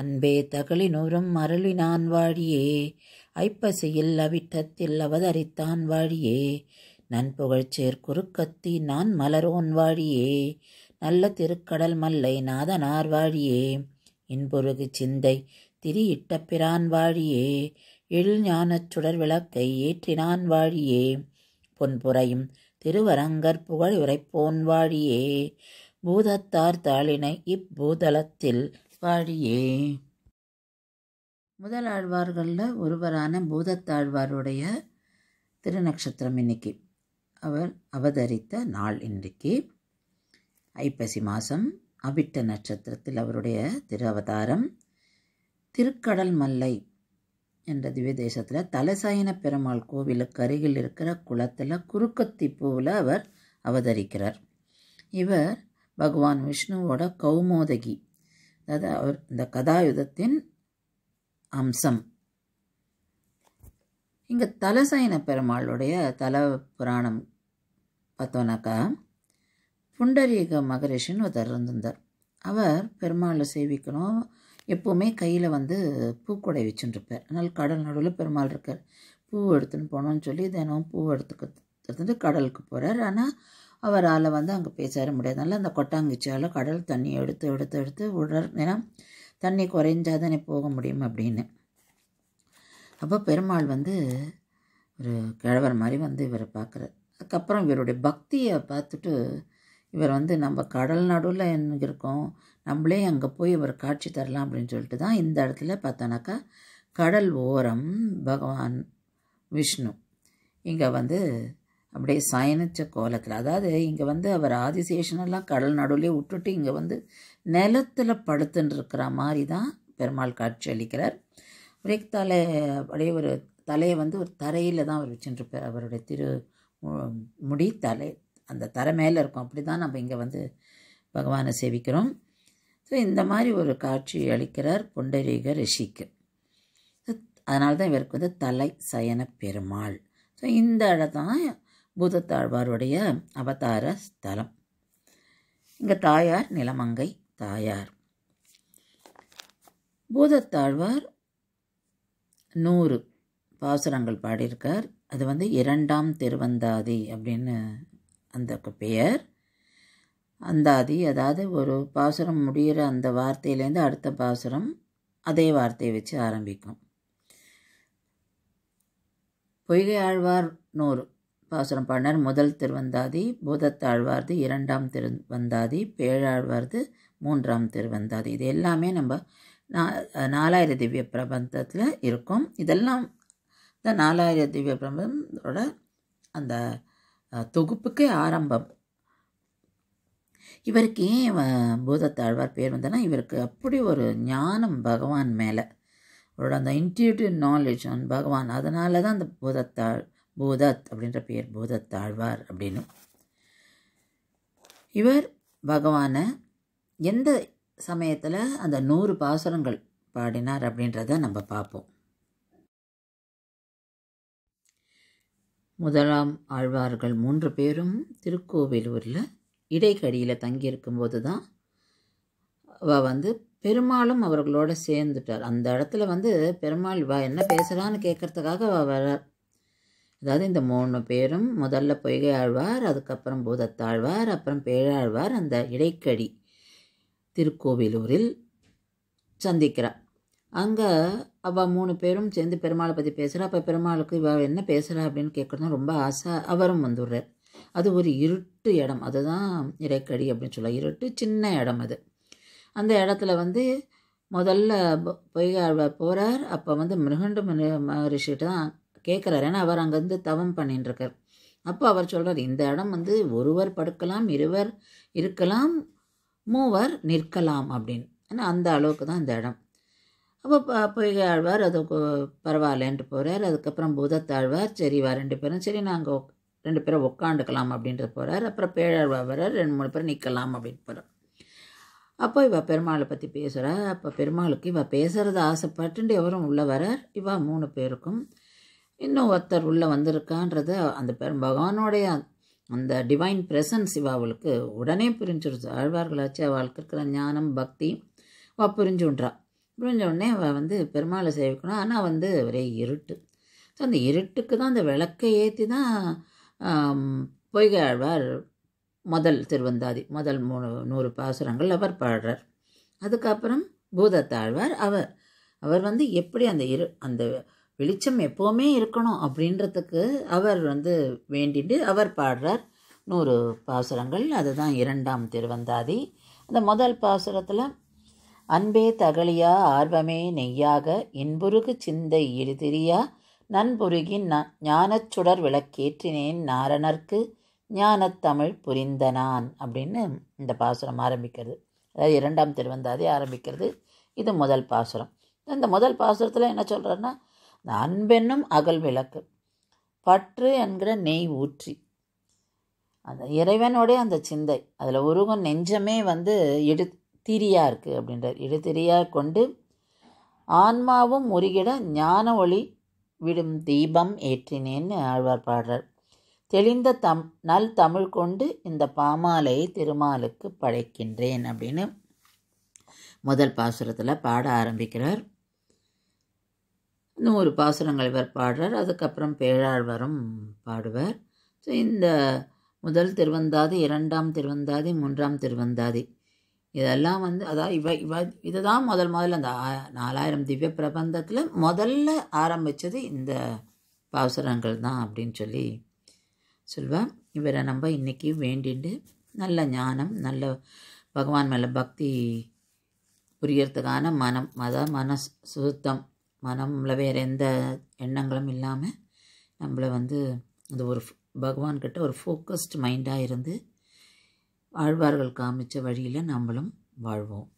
அன்பே தகளினூரும் அருளினான் வாழியே ஐப்பசியில் அவிட்டத்தில் அவதரித்தான் வாழியே நன்புகழ்ச்சேர் குறுக்கத்தி நான் மலரோன் வாழியே நல்ல திருக்கடல் மல்லை நாதனார் வாழியே இன்புருகு சிந்தை திரியிட்ட பிரான் வாழியே எழில்ஞானச் சுடர் விளக்கை ஏற்றினான் வாழியே பொன்புறையும் திருவரங்கர் புகழ் உரைப்போன் வாழியே பூதத்தார் தாளினை இப்பூதளத்தில் முதல் முதலாழ்வார்களில் ஒருவரான பூதத்தாழ்வாருடைய திருநக்ஷத்திரம் இன்னைக்கு அவர் அவதரித்த நாள் இன்றைக்கு ஐப்பசி மாதம் அவிட்ட நட்சத்திரத்தில் அவருடைய திரு அவதாரம் திருக்கடல் மல்லை என்ற திவ்ய தேசத்தில் தலசாயன பெருமாள் கோவிலுக்கு அருகில் இருக்கிற குளத்தில் குறுக்கத்தி பூவில் அவர் அவதரிக்கிறார் இவர் பகவான் விஷ்ணுவோட கௌமோதகி அதாவது அவர் இந்த கதாயுதத்தின் அம்சம் இங்கே தலசைன பெருமாளுடைய தல புராணம் பார்த்தோனாக்கா புண்டரீக மகரிஷின்னு ஒருத்தர் இருந்திருந்தார் அவர் பெருமாளை சேவிக்கணும் எப்போவுமே கையில் வந்து பூக்கொடை வச்சுட்டுருப்பார் அதனால் கடல் நடுவில் பெருமாள் இருக்கார் பூ எடுத்துன்னு போனோன்னு சொல்லி தினம் பூ எடுத்துக்க கடலுக்கு போகிறார் ஆனால் அவரால் வந்து அங்கே பேச முடியாதனால அந்த கொட்டாங்குச்சியால் கடல் தண்ணி எடுத்து எடுத்து எடுத்து உடல் ஏன்னா தண்ணி குறைஞ்சா தானே போக முடியும் அப்படின்னு அப்போ பெருமாள் வந்து ஒரு கிழவர் மாதிரி வந்து இவரை பார்க்குறார் அதுக்கப்புறம் இவருடைய பக்தியை பார்த்துட்டு இவர் வந்து நம்ம கடல் நடுவில் இருக்கோம் நம்மளே அங்கே போய் இவர் காட்சி தரலாம் அப்படின்னு சொல்லிட்டு தான் இந்த இடத்துல பார்த்தோனாக்கா கடல் ஓரம் பகவான் விஷ்ணு இங்கே வந்து அப்படியே சயனிச்ச கோலத்தில் அதாவது இங்கே வந்து அவர் ஆதிசேஷனெல்லாம் கடல் நடுவிலே விட்டுட்டு இங்கே வந்து நிலத்தில் படுத்துன்னு இருக்கிற மாதிரி தான் பெருமாள் காட்சி அளிக்கிறார் ஒரே தலை அப்படியே ஒரு தலையை வந்து ஒரு தரையில் தான் அவர் வச்சுட்டுருப்பார் அவருடைய திரு முடி தலை அந்த தரை மேலே இருக்கும் அப்படி தான் நம்ம இங்கே வந்து பகவானை சேவிக்கிறோம் ஸோ இந்த மாதிரி ஒரு காட்சி அளிக்கிறார் புண்டரீக ரிஷிக்கு அதனால தான் இவருக்கு வந்து தலை சயன பெருமாள் ஸோ இந்த இடம் தான் பூதத்தாழ்வாருடைய அவதார ஸ்தலம் இங்கே தாயார் நிலமங்கை தாயார் பூதத்தாழ்வார் நூறு பாசுரங்கள் பாடியிருக்கார் அது வந்து இரண்டாம் திருவந்தாதி அப்படின்னு அந்த பெயர் அந்தாதி அதாவது ஒரு பாசுரம் முடிகிற அந்த வார்த்தையிலேருந்து அடுத்த பாசுரம் அதே வார்த்தையை வச்சு ஆரம்பிக்கும் பொய்கை ஆழ்வார் நூறு பாசுரம் பாடினார் முதல் திருவந்தாதி பூதத்தாழ்வார்து இரண்டாம் திருவந்தாதி பேழாழ்வார்து மூன்றாம் திருவந்தாதி இது எல்லாமே நம்ம நா நாலாயிர திவ்ய பிரபந்தத்தில் இருக்கும் இதெல்லாம் இந்த நாலாயிர திவ்ய பிரபந்தோட அந்த தொகுப்புக்கே ஆரம்பம் இவருக்கு ஏன் பூதத்தாழ்வார் பேர் வந்தனா இவருக்கு அப்படி ஒரு ஞானம் பகவான் மேலே அவரோட அந்த இன்டியூட்டிவ் நாலேஜ் ஆன் பகவான் அதனால தான் அந்த பூதத்தாழ் பூதத் அப்படின்ற பெயர் தாழ்வார் அப்படின்னு இவர் பகவானை எந்த சமயத்தில் அந்த நூறு பாசுரங்கள் பாடினார் அப்படின்றத நம்ம பார்ப்போம் முதலாம் ஆழ்வார்கள் மூன்று பேரும் திருக்கோவிலூரில் இடைக்கடியில் தங்கியிருக்கும்போது தான் அவ வந்து பெருமாளும் அவர்களோட சேர்ந்துட்டார் அந்த இடத்துல வந்து பெருமாள் வா என்ன பேசுகிறான்னு கேட்குறதுக்காக அவள் வர அதாவது இந்த மூணு பேரும் முதல்ல பொய்கை ஆழ்வார் அதுக்கப்புறம் பூதத்தாழ்வார் அப்புறம் பேழாழ்வார் அந்த இடைக்கடி திருக்கோவிலூரில் சந்திக்கிறார் அங்கே அவள் மூணு பேரும் சேர்ந்து பெருமாளை பற்றி பேசுகிறா அப்போ பெருமாளுக்கு இவள் என்ன பேசுகிறா அப்படின்னு கேட்குறதுனா ரொம்ப ஆசை அவரும் வந்துடுறார் அது ஒரு இருட்டு இடம் அதுதான் இடைக்கடி அப்படின்னு சொல்ல இருட்டு சின்ன இடம் அது அந்த இடத்துல வந்து முதல்ல பொய்கை ஆழ்வார் போகிறார் அப்போ வந்து மிருகண்டு ம மகரிஷிகிட்ட தான் கேட்குறாரு ஏன்னா அவர் அங்கேருந்து தவம் பண்ணிட்டுருக்கார் அப்போ அவர் சொல்கிறார் இந்த இடம் வந்து ஒருவர் படுக்கலாம் இருவர் இருக்கலாம் மூவர் நிற்கலாம் அப்படின்னு ஏன்னா அந்த அளவுக்கு தான் இந்த இடம் அப்போ போய் ஆழ்வார் அது பரவாயில்லன்ட்டு போகிறார் அதுக்கப்புறம் பூதத்தாழ்வார் சரி வா ரெண்டு பேரும் சரி நாங்கள் ரெண்டு பேரும் உட்காந்துக்கலாம் அப்படின்ற போகிறார் அப்புறம் பேழாழ்வா வர்றார் ரெண்டு மூணு பேரும் நிற்கலாம் அப்படின்னு போகிறார் அப்போ இவள் பெருமாளை பற்றி பேசுகிறா அப்போ பெருமாளுக்கு இவள் பேசுகிறத ஆசைப்பட்டு எவரும் உள்ளே வரார் இவா மூணு பேருக்கும் இன்னும் ஒருத்தர் உள்ளே வந்திருக்கான்றத அந்த பெரும் பகவானுடைய அந்த டிவைன் பிரசன்ஸ் இவாவளுக்கு உடனே புரிஞ்சிருச்சு ஆழ்வார்களாச்சு அவளுக்கு இருக்கிற ஞானம் பக்தி அவள் புரிஞ்சுன்றா புரிஞ்ச உடனே அவள் வந்து பெருமாளை சேவிக்கணும் ஆனால் வந்து ஒரே இருட்டு ஸோ அந்த இருட்டுக்கு தான் அந்த விளக்கை ஏற்றி தான் பொய்கை ஆழ்வார் முதல் திருவந்தாதி முதல் மூணு நூறு பாசுரங்கள் அவர் பாடுறார் அதுக்கப்புறம் பூதத்தாழ்வார் அவர் அவர் வந்து எப்படி அந்த இரு அந்த வெளிச்சம் எப்போவுமே இருக்கணும் அப்படின்றதுக்கு அவர் வந்து வேண்டிட்டு அவர் பாடுறார் நூறு பாசுரங்கள் அதுதான் இரண்டாம் திருவந்தாதி அந்த முதல் பாசுரத்தில் அன்பே தகழியா ஆர்வமே நெய்யாக இன்புருகு சிந்தை எழுதிரியா நன்புருகி ந ஞானச்சுடர் விளக்கேற்றினேன் நாரணர்க்கு ஞானத்தமிழ் புரிந்தனான் அப்படின்னு இந்த பாசுரம் ஆரம்பிக்கிறது அதாவது இரண்டாம் திருவந்தாதி ஆரம்பிக்கிறது இது முதல் பாசுரம் இந்த முதல் பாசுரத்தில் என்ன சொல்கிறேன்னா இந்த அன்பென்னும் அகல் விளக்கு பற்று என்கிற நெய் ஊற்றி அந்த இறைவனுடைய அந்த சிந்தை அதில் உருகும் நெஞ்சமே வந்து இடு திரியாக இருக்குது அப்படின்றார் இடுத்திரியாக கொண்டு ஆன்மாவும் முருகிட ஞான ஒளி விடும் தீபம் ஏற்றினேன்னு ஆழ்வார் பாடுறார் தெளிந்த தம் நல் தமிழ் கொண்டு இந்த பாமாலையை திருமாலுக்கு படைக்கின்றேன் அப்படின்னு முதல் பாசுரத்தில் பாட ஆரம்பிக்கிறார் நூறு பாசுரங்கள் இவர் பாடுறார் அதுக்கப்புறம் பேழாழ்வரும் பாடுவார் ஸோ இந்த முதல் திருவந்தாதி இரண்டாம் திருவந்தாதி மூன்றாம் திருவந்தாதி இதெல்லாம் வந்து அதான் இவ இவ இதை தான் முதல் முதல்ல அந்த நாலாயிரம் திவ்ய பிரபந்தத்தில் முதல்ல ஆரம்பித்தது இந்த பாசுரங்கள் தான் அப்படின்னு சொல்லி சொல்வேன் இவரை நம்ம இன்றைக்கி வேண்டிட்டு நல்ல ஞானம் நல்ல பகவான் மேலே பக்தி புரியறதுக்கான மனம் அதான் மன சுத்தம் மனமில் வேறு எந்த எண்ணங்களும் இல்லாமல் நம்மளை வந்து அந்த ஒரு பகவான்கிட்ட ஒரு ஃபோக்கஸ்டு மைண்டாக இருந்து வாழ்வார்கள் காமிச்ச வழியில் நம்மளும் வாழ்வோம்